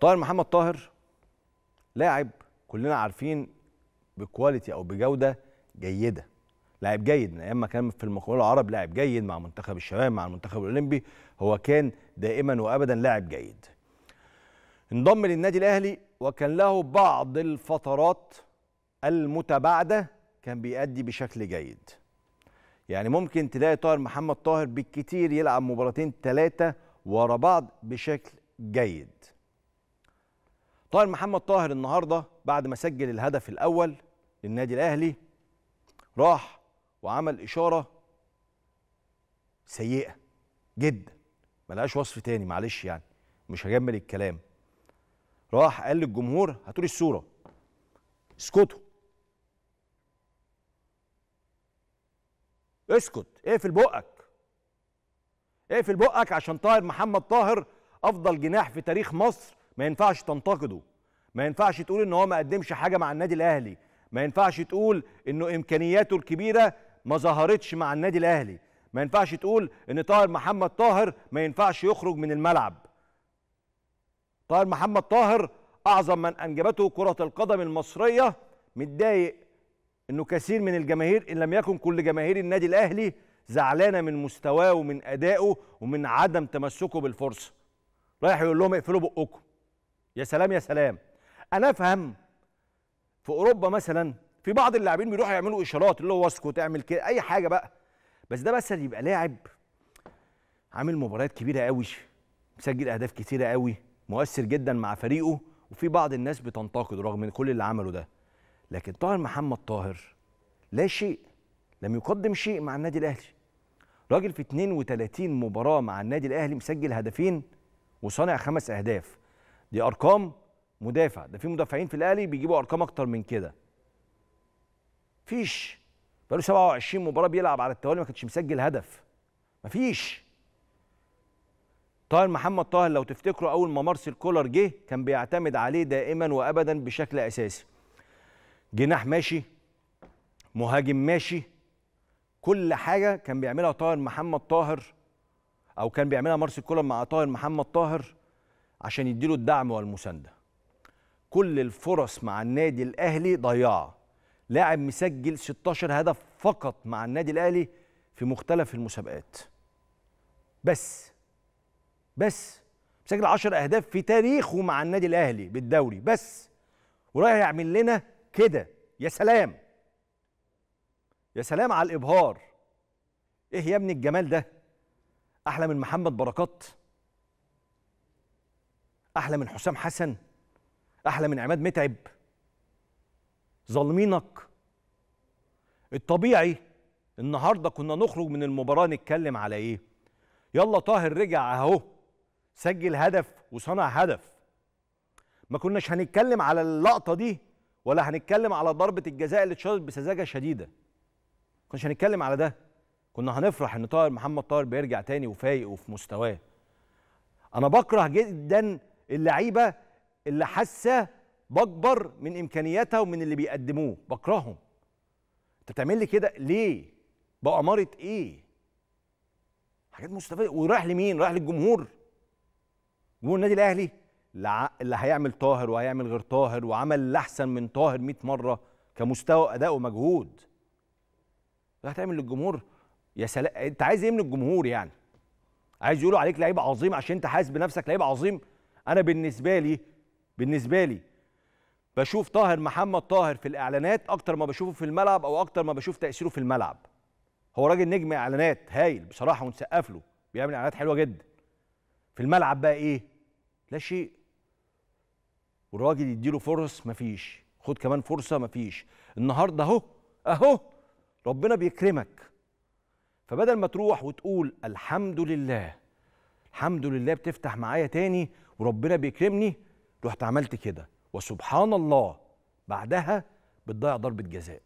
طاهر محمد طاهر لاعب كلنا عارفين بكواليتي او بجوده جيده لاعب جيد من ايام ما كان في المقاولين العرب لاعب جيد مع منتخب الشباب مع المنتخب الاولمبي هو كان دائما وابدا لاعب جيد انضم للنادي الاهلي وكان له بعض الفترات المتباعده كان بيأدي بشكل جيد يعني ممكن تلاقي طاهر محمد طاهر بالكتير يلعب مباراتين ثلاثه ورا بعض بشكل جيد طاهر محمد طاهر النهارده بعد ما سجل الهدف الاول للنادي الاهلي راح وعمل اشاره سيئه جدا ملهاش وصف تاني معلش يعني مش هجمل الكلام راح قال للجمهور هاتولي الصوره اسكتوا اسكت اقفل بقك اقفل بقك عشان طاهر محمد طاهر افضل جناح في تاريخ مصر ما ينفعش تنتقده ما ينفعش تقول ان هو ما قدمش حاجه مع النادي الاهلي ما ينفعش تقول انه امكانياته الكبيره ما ظهرتش مع النادي الاهلي ما ينفعش تقول ان طاهر محمد طاهر ما ينفعش يخرج من الملعب طاهر محمد طاهر اعظم من انجبته كره القدم المصريه متضايق انه كثير من الجماهير ان لم يكن كل جماهير النادي الاهلي زعلانه من مستواه ومن ادائه ومن عدم تمسكه بالفرصه رايح يقول لهم اقفلوا بقكم يا سلام يا سلام انا افهم في اوروبا مثلا في بعض اللاعبين بيروحوا يعملوا اشارات اللي هو واسكت اعمل كده اي حاجه بقى بس ده بس يبقى لاعب عامل مباريات كبيره قوي مسجل اهداف كتيره قوي مؤثر جدا مع فريقه وفي بعض الناس بتنتقد رغم من كل اللي عمله ده لكن طاهر محمد طاهر لا شيء لم يقدم شيء مع النادي الاهلي راجل في 32 مباراه مع النادي الاهلي مسجل هدفين وصانع خمس اهداف دي ارقام مدافع ده في مدافعين في الاهلي بيجيبوا ارقام اكتر من كده فيش بقاله 27 مباراه بيلعب على التوالي ما كانش مسجل هدف مفيش طاهر محمد طاهر لو تفتكروا اول ما مارسيل كولر جه كان بيعتمد عليه دائما وابدا بشكل اساسي جناح ماشي مهاجم ماشي كل حاجه كان بيعملها طاهر محمد طاهر او كان بيعملها مارسيل كولر مع طاهر محمد طاهر عشان يديله الدعم والمسانده كل الفرص مع النادي الاهلي ضيعها لاعب مسجل 16 هدف فقط مع النادي الاهلي في مختلف المسابقات بس بس مسجل 10 اهداف في تاريخه مع النادي الاهلي بالدوري بس ورايح يعمل لنا كده يا سلام يا سلام على الابهار ايه يا ابن الجمال ده احلى من محمد بركات احلى من حسام حسن احلى من عماد متعب ظالمينك الطبيعي النهارده كنا نخرج من المباراه نتكلم على ايه يلا طاهر رجع اهو سجل هدف وصنع هدف ما كناش هنتكلم على اللقطه دي ولا هنتكلم على ضربه الجزاء اللي اتشاطت بسذاجه شديده ما كناش هنتكلم على ده كنا هنفرح ان طاهر محمد طاهر بيرجع تاني وفايق وفي مستواه انا بكره جدا اللعيبه اللي حاسه بكبر من امكانياتها ومن اللي بيقدموه بكرههم انت بتعمل لي كده ليه بأمارة ايه حاجات مستفزه ورايح لمين رايح للجمهور جمهور النادي الاهلي اللي هيعمل طاهر وهيعمل غير طاهر وعمل اللي احسن من طاهر 100 مره كمستوى اداء ومجهود تعمل للجمهور يا سلام انت عايز ايه من الجمهور يعني عايز يقولوا عليك لعيب عظيم عشان انت حاسس بنفسك لعيب عظيم انا بالنسبه لي بالنسبه لي بشوف طاهر محمد طاهر في الاعلانات اكتر ما بشوفه في الملعب او اكتر ما بشوف تاثيره في الملعب هو راجل نجم اعلانات هايل بصراحه ونسقف له بيعمل اعلانات حلوه جدا في الملعب بقى ايه لا شيء والراجل يديله فرص مفيش خد كمان فرصه مفيش النهارده اهو اهو ربنا بيكرمك فبدل ما تروح وتقول الحمد لله الحمد لله بتفتح معايا تاني وربنا بيكرمني رحت عملت كده وسبحان الله بعدها بتضيع ضربه جزاء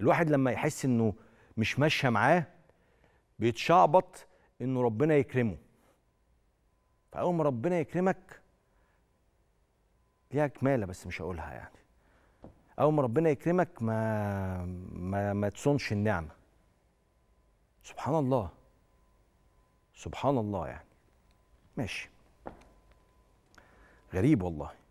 الواحد لما يحس انه مش ماشيه معاه بيتشعبط انه ربنا يكرمه فاول ما ربنا يكرمك ليها كماله بس مش هقولها يعني اول ما ربنا يكرمك ما ما, ما تصونش النعمه سبحان الله سبحان الله يعني ماشي غريب والله